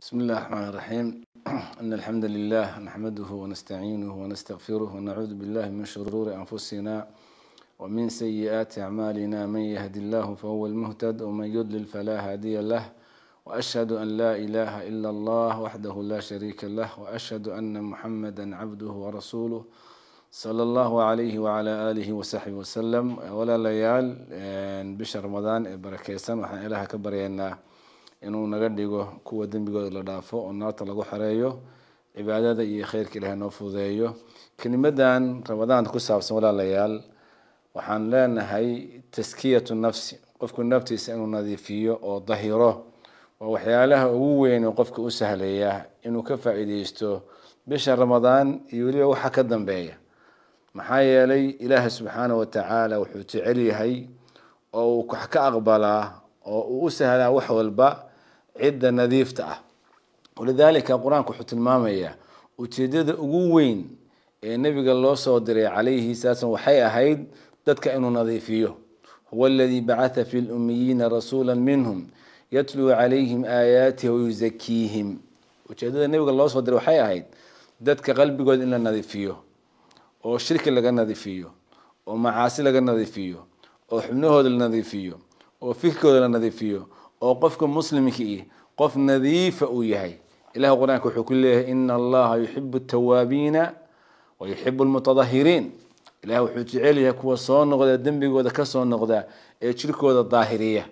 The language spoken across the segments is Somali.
بسم الله الرحمن الرحيم إن الحمد لله نحمده ونستعينه ونستغفره ونعوذ بالله من شرور أنفسنا ومن سيئات أعمالنا من يهد الله فهو المهتد ومن يضلل فلا هادي له وأشهد أن لا إله إلا الله وحده لا شريك له وأشهد أن محمدا عبده ورسوله صلى الله عليه وعلى آله وصحبه وسلم ولا ليال آه، بشر رمضان بركيسا وحن الهك كبرينا inuu naga dhigo kuwa dembigooda la dhaafo oo naarta lagu xereeyo cibaadada iyo khayrka ilahay noo fudeeyo kelimadan ramadaan ku saabsan walaalayaal waxaan leenahay taskiyatu nafsi qofku naftiisa inuu nadiifiyo oo dahiro waa waxyaalaha ugu weyn oo qofka u sahlaya inuu ka faa'iideysto bisha ramadaan iyo weliba waxa ka dambeeya maxaa yeelay ilaaha subxaanah wa tacaala wuxuu jecel yahay oo uu wax ka aqbalaa oo uu u sahlaa wax walba cidda nadiifta ah walidaalika qur-aanka wuxuu tilmaamayaa ujeedada ugu weyn ee nebiga loo soo diray calayhi saasan waxay ahayd dadka inuu nadiifiyo huwa aladii bacatha fi lumiyiina rasuula minhum yatluu calayhim aayaatihi wayusakiihim ujeedada nebiga loo soo diray waxay ahayd dadka qalbigood in la nadiifiyo oo shirki laga nadiifiyo oo macaasi laga nadiifiyo oo xubnahooda la nadiifiyo oo fikirkooda la nadiifiyo oo qofka muslimka ih qof nadiifa uu yahay ilaah qur-aanka wuxuu ku leeyahay ina allaha yuxibu atawaabiina wayuxibu almutadahiriin ilaah wuxuu jecel yahay kuwa soo noqda dembigooda ka soo noqda ee jirkooda daahiriya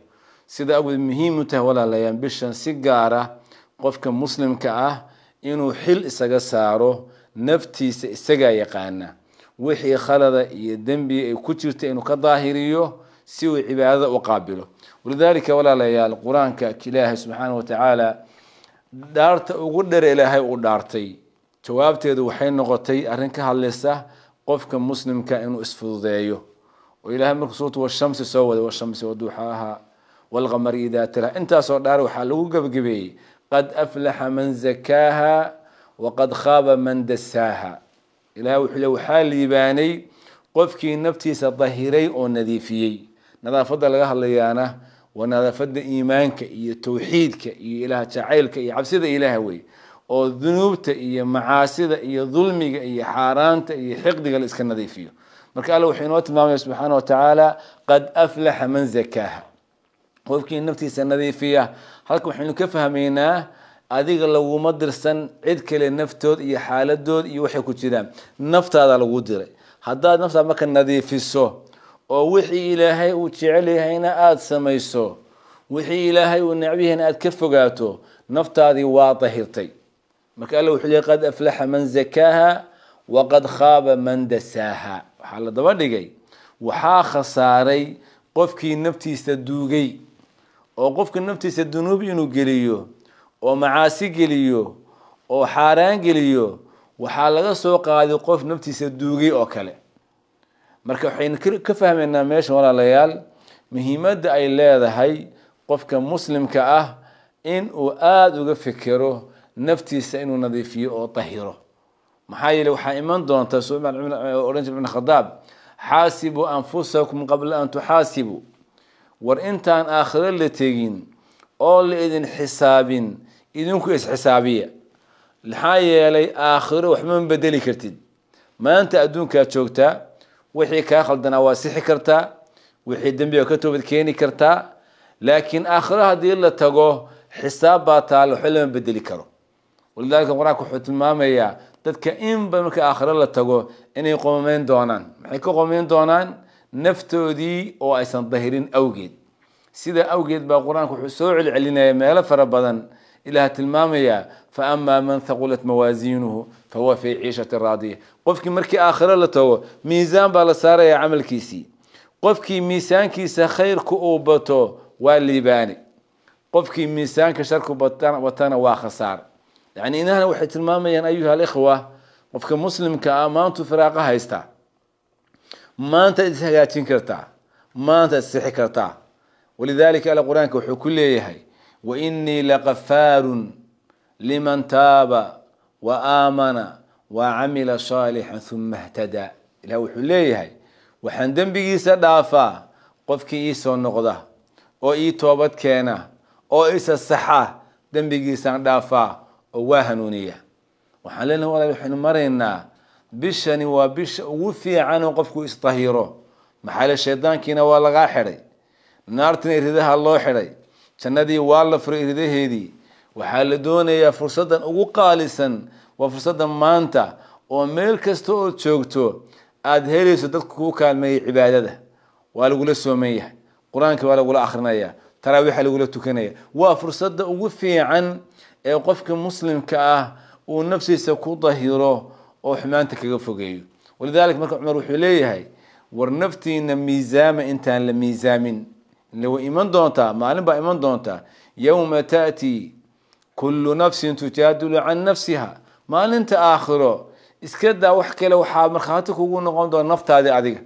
sida awgeed muhiimu tahay walaalayaal bishan si gaara qofka muslimka ah inuu xil isaga saaro naftiisa isagaa yaqaana wixii khalada iyo dembiga ay ku jirta inuu ka daahiriyo سوى عبادة وقابله ولذلك ولا ليال القرآن كإله سبحانه وتعالى دارت وقدر إلهي ودارتي توابتي ذو حين نغطي أرنك هالليسة قفك مسلم كأنه اسفض ذايو وإلهي ملك صوت والشمس سود والشمس ودوحاها والغمر إذا ترى أنت صوت دار وحلو قبقبي قد أفلح من زكاها وقد خاب من دساها إلهي حلو حال يباني قفكي نبتي سظهري أو نذيفيي nadaafadda laga hadlayaana waa nadaafadda iimaanka iyo tawxiidka iyo ilaah jacaylka iyo cabsida ilaah weeye oo dunuubta iyo macaasida iyo dulmiga iyo xaaraanta iyo xiqdiga la iska nadiifiyo marka alle wuxuu inoo tilmaamaya subxaana wa tacaala qad aflaxa man zakaaha qofkii naftiisa nadiifiya halka waxaynu ka fahmaynaa adiga laguma dirsan cid kale naftood iyo xaaladood iyo waxay ku jiraan naftaada lagu diray haddaad naftaada marka nadiifiso oo wixii ilaahay uu jecel yahayna aada samayso wixii ilaahay uu necab yahayna aada ka fogaato naftaadii waa dahirtay marka alla wuxuu leeyahy qad aflaxa man zakaaha waqad khaaba man dasaaha waxaa la daba dhigay waxaa khasaaray qofkii naftiisa duugay oo qofka naftiisa dunuub inuu geliyo oo macaasi geliyo oo xaaraan geliyo waxaa laga soo qaaday qof naftiisa duugay oo kale marka waxaynu ka fahmaynaa meesha walaalayaal muhiimadda ay leedahay qofka muslimka ah in uu aada uga fikero naftiisa inuu nadiifiyo oo tahiro maxaa yeele waxaa iman doontaa odhan jir ibn khadaab xaasibuu anfusakum qabla an tuxaasibuu war intaan aakhiro la tegin oo la idin xisaabin idinku isxisaabiya maxaa yeelay aakhiro waxma bedeli kartid maanta adduunkaa joogtaa wixii kaa khaldanaa waa sixi kartaa wixii dembiga ka toobad keeni kartaa laakiin aakhiro haddii la tago xisaab baa taal waxba lama bedeli karo walidaalika qur-aanka wuxuu tilmaamayaa dadka inba marka aakhiro la tago inay qomameyn doonaan maxay ka qomameyn doonaan naftoodii oo aysan dahirin awgeed sidaa awgeed baa qur-aanku wuxuu soo celcelinaya meelo fara badan ilaah tilmaamayaa fa amaa man haqulat mawaasiinuhu fa huwa fii ciishati raadiya qofkii markii aakhiro la tago miisaan baa la saaraya camalkiisii qofkii miisaankiisa khayrku uu bato waa liibaane qofkii miisaanka sharku batana waa khasaar yani inahana waxay tilmaamayaan ayuha alikhwa qofka muslimka ah maantu firaaqo haystaa maanta ishagaajin kartaa maanta ad kartaa walidaalika alla qur-aanka wuxuu ku leeyahay wainii lakafaarun liman taaba wa aamana wa camila saalixan uma htadaa ilah wuxuu leeyahay waxaan dembigiisa dhaafaa qofkii ii soo noqda oo ii toobad keena oo isa saxa dembigiisaan dhaafaa oo waa hanuuniya waxaan leenahay walaal waxaynu maraynaa bishani waa bisha ugu fiicanoo qofku isdahiro maxaale shaydaankiina waa lagaa xidhay naartina iridaha loo xidhay جنادي والا فريده هيدي وحال دونيا فرصدا اوغو قاليسا وفرصدا مانتا وميل كستو تشوكتو اد هيليس دكو كان مي عبادته والغول سوميه قران كي والغول اخرنايا تراويح الغول توكنايا وفرصدا اوغو فيعن قفك مسلم كاه ونفسي سكو ظهيرو او حمانتك غفوغيو ولذلك مركب عمر وحوليه هاي ورنفتي ان ميزام انتان لميزامين way iman doontaa maalin baa iman doontaa yowma taأtii kulu nafsi tujaadilu can nafsiha maalinta aakhiro iskadaa wax kale waxaa markhaati kugu noqon doona naftaadii adiga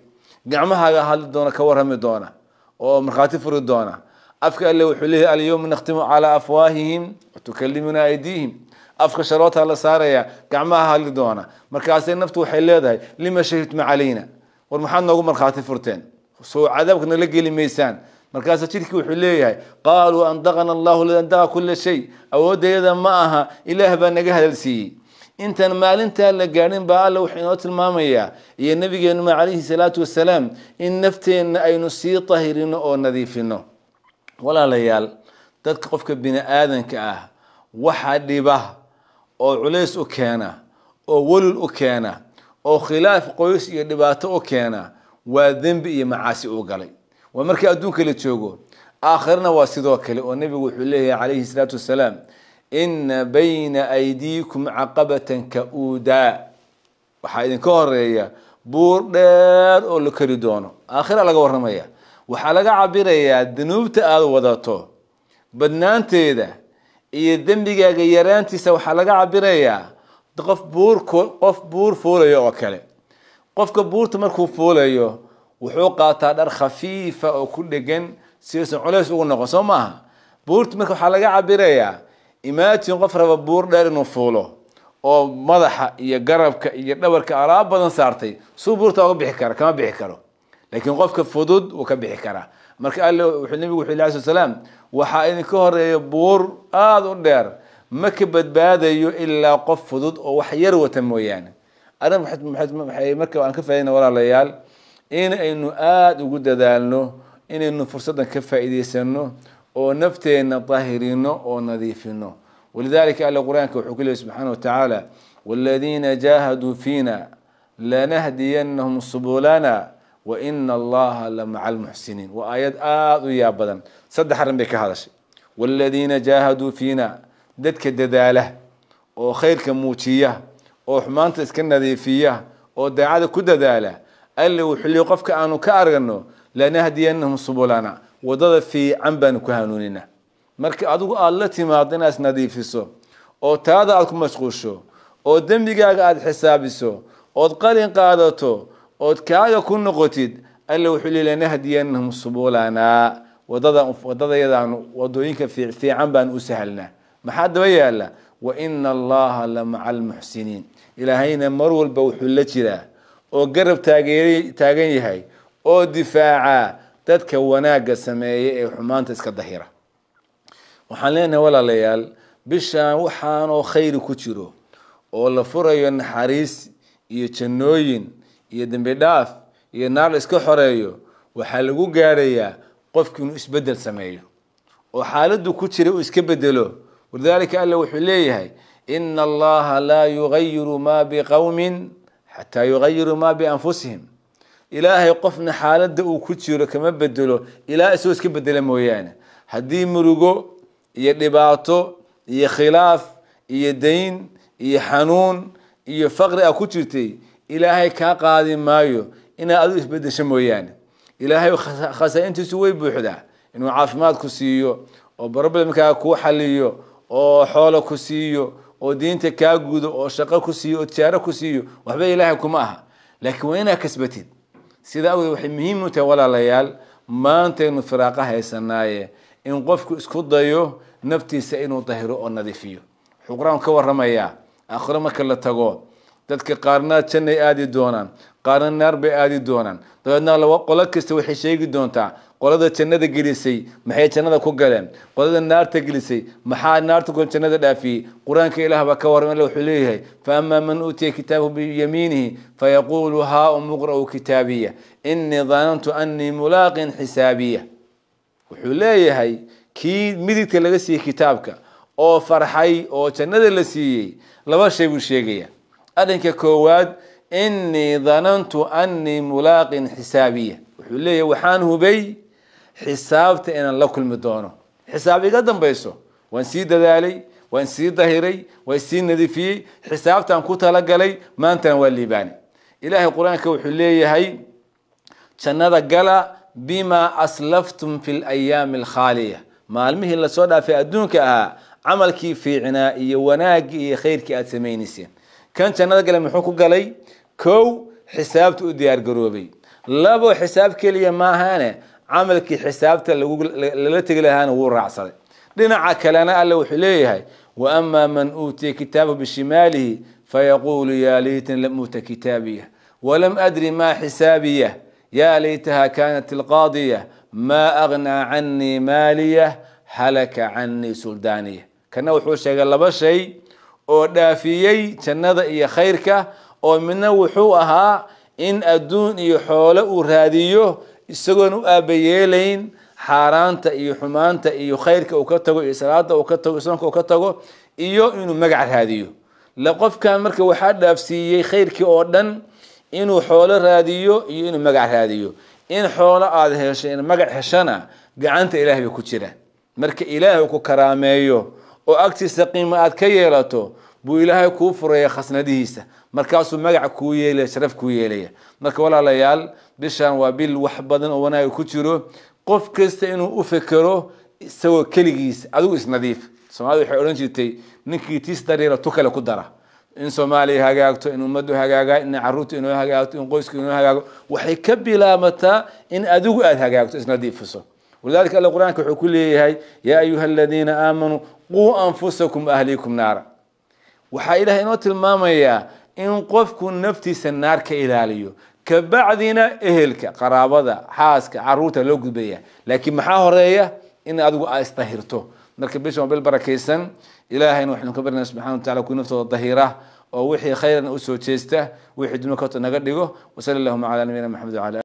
gacmahaaga hadli doona ka warami doona oo markhaati furi doona afka alle wuxuu leeyahy alyowma nakhtimu calaa afwaahihim watukalimuna aydiihim afka sharootaa la saaraya gacmaha hadli doona markaasay naftu waxay leedahay lima shahidtum calayna war maxaad noogu markhaati furteen soo cadaabka nala geli maysaan مركز تشيرك وحليه قالوا أنضغنا الله لأنضغ كل شيء أود إذا معها إله بنجاه السي أنت ما أنت اللي قارن بعلى وحينات المامية يا إيه النبي جن عليه سلامة والسلام إن نفتي إن أي نسي طهرين أو نذيفنه ولا ليال تتقف كبين آذن كأه واحد يبه أو علاس أكانا أو ولل أكانا أو خلاف قيس يدباته أكانا وذنب يمعاسي إيه أوغالي waa markii adduunka la joogo aakhirana waa sidoo kale oo nebigu wuxuu leeyahay calayhi salaatu wasalaam ina bayna aydiikum caqabatan ka-uudaa waxaa idinka horeeya buur dheer oo la kari doono aakhira laga warramaya waxaa laga cabirayaa dunuubta aada wadato badnaanteeda iyo dembigaaga yaraantiisa waxaa laga cabirayaa qof buur qof buur fuulayo oo kale qofka buurta markuu fuulayo wuxuu qaataa dhar khafiifa oo ku dhegan si aysan culays ugu noqon soo maaha buurta marka waxaa laga cabirayaa imaatin qof raba buur dheer inuu fuulo oo madaxa iyo garabka iyo dhabarka alaab badan saartay suu buurta oga bixi kara kama bixi karo laakiin qofka fudud wuu ka bixi karaa marka alle wuxuu nabigu wuxuu ilah sal salaam waxaa idinka horeeya buur aada u dheer ma ka badbaadayo ilaa qof fudud oo wax yar wata mooyaane arrin waxay marka aan ka faadayna walaalayaal إن إنه آد وجود دالنا إن إنه فرصة كفاءة ديسنا ونفتنا طاهرينه ونظيفينه ولذلك على القرآن كحكول سبحانه وتعالى والذين جاهدوا فينا لنهدينهم سبلنا وإن الله لمع المحسنين وآيات آد ويا بدن صد حرم بك هذا الشيء والذين جاهدوا فينا ددك الددالة وخيرك موتية وحمانتك النظيفية ودعاء كل allow xilliyo qofka aanu ka argano lanahdiyanahum subulana wadada fiican baanu ku hanuuninaa marka adigu aada la timaado inaad nadiifiso oo taada aada ku mashquusho oo dembigaaga aada xisaabiso ood qalin qaadato ood kaaga ku noqotid alla wuxuu lii lanahdiyanahum subulanaa wadadayadaanu wadooyinka fiican baan u sahalnaa maxaa daba yaalla wa ina allaha la maca almuxsiniin ilaahayna mar walba wuxuu la jiraa oo garab taageer taagan yahay oo difaaca dadka wanaagga sameeya ee xumaanta iska dahira waxaan leenahay walaalayaal bishaan waxaanoo khayri ku jiro oo la furayo naxariis iyo jannooyin iyo dembi dhaaf iyo naar la iska xoreeyo waxaa lagu gaarayaa qofki inuu isbedel sameeyo oo xaaladdu ku jiray uu iska bedelo walidaalika alla wuxuu leeyahay ina allaha laa yugayiru maa biqowmin xataa yuqayiru maa bianfusihim ilaahay qofna xaaladda uu ku jiro kama bedelo ilaa isagoo iska bedela mooyaane haddii murugo iyo dhibaato iyo khilaaf iyo dayn iyo xanuun iyo faqri a ku jirtay ilaahay kaa qaadi maayo inaa adu isbedesho mooyaane ilaahay khasaaintiisu way buuxdaa inuu caafimaad ku siiyo oo problemkaa kuu xaliyo oo xoola ku siiyo او دينتا كاغودو او شقا كوسيو او تيارا كوسيو وحبا الهي كماها لكن وين كسبتيد سيدا او وحي متى ولا ليال ما انت نفراقا هاي سنايا ان قفك اسكو ضيو نفتي سينو طهرو او نديفيو حقران كور رميا اخر مكالا تاغو دتك قارنات شني ادي دونان qaarna naar bay aadi doonaan dabeedna laba qolo kasta waxay sheegi doontaa qolada jannada gelisay maxay jannada ku galeen qolada naarta gelisay maxaa naarta kun jannada dhaafiyey qur-aanka ilaah ka warram ila wuxuu leeyahay fa amaa man uutiya kitaabahu biyamiinihi fayaquulu haa muqra-u kitaabiya innii danantu annii mulaaqin xisaabiya wuxuu leeyahay kii midigta laga siiyey kitaabka oo farxay oo jannada la siiyey laba shay buu sheegaya arrinka koowaad inii danantu anii mulaaqin xisaabiya wuxuu leeyahy waxaan hubay xisaabta inaan la kulmi doono xisaab iga dambayso waan sii dadaalay waan sii dahiray waan sii nadifiyey xisaabtaan ku talagalay maantana waa liibaanay ilaahay qur-aanka wuxuu leeyahay jannada gala bimaa aslaftum fi layaami alkhaaliya maalmihii lasoo dhaafay adduunka ahaa camalkii fiicnaa iyo wanaagii iyo khayrkii aada samaynayseen kan jannada gale muxuu ku galay كو حسابته ديار قروبي لابو حساب كلي ما كي حساب حسابته اللي تقول هانا ورع صلي لنا أنا ألا وحليه وأما من أوتي كتابه بشماله فيقول يا ليتني لم أوت كتابيه ولم أدري ما حسابيه يا ليتها كانت القاضية ما أغنى عني ماليه هلك عني سلطانيه كنا وحوش قال لبا شيء ودافيي dhaafiyey خيرك oo midna wuxuu ahaa in adduun iyo xoolo uu raadiyo isagoon u aabayeelayn xaaraanta iyo xumaanta iyo khayrka uu ka tago iyo salaada uu ka tago soonka uu ka tago iyo inuu magac raadiyo la qofkan marka waxaa dhaafsiiyey khayrkii oo dhan inuu xoolo raadiyo iyo inuu magac raadiyo in xoolo aada hesho in magac heshana gacanta ilaah bay ku jira marka ilaahay ku karaameeyo oo agtiisa qiimo aada ka yeelato buu ilaahay kuu furaya khasnadihiisa markaasuu magac kuu yeelaya sharaf kuu yeelaya marka walaalayaal bishaan waa bil wax badan oo wanaaga ku jiro qof kasta inuu u fekero isagoo keligiis adigu isnadiif soomaalida waxay odhan jirtay ninkii tiis dariira tu kale ku dara in soomaaliya hagaagto in ummaddu hagaaga in caruurtu inoo hagaagto in qoysku inoo hagaago waxay ka bilaabataa in adigu aada hagaagto isnadiifiso walidalika alla qur-aanka wuxuu ku leeyahay yaa ayuha aladiina aamanuu quu anfusakum ahliikum naara waxaa ilahay inoo tilmaamayaa in qofku naftiisa naar ka ilaaliyo kabacdina ehelka qaraabada xaaska caruurta loo gudbaya laakiin maxaa horeeya in adigu aa isdahirto marka bishan waa bil barakaysan ilaahayna waxaynu ka barinaa subxana watacala kuwi naftooda dahira oo wixii khayran usoo jeesta wixii dunka naga dhigo wasala allahuma calaa nabiyina maxamed wala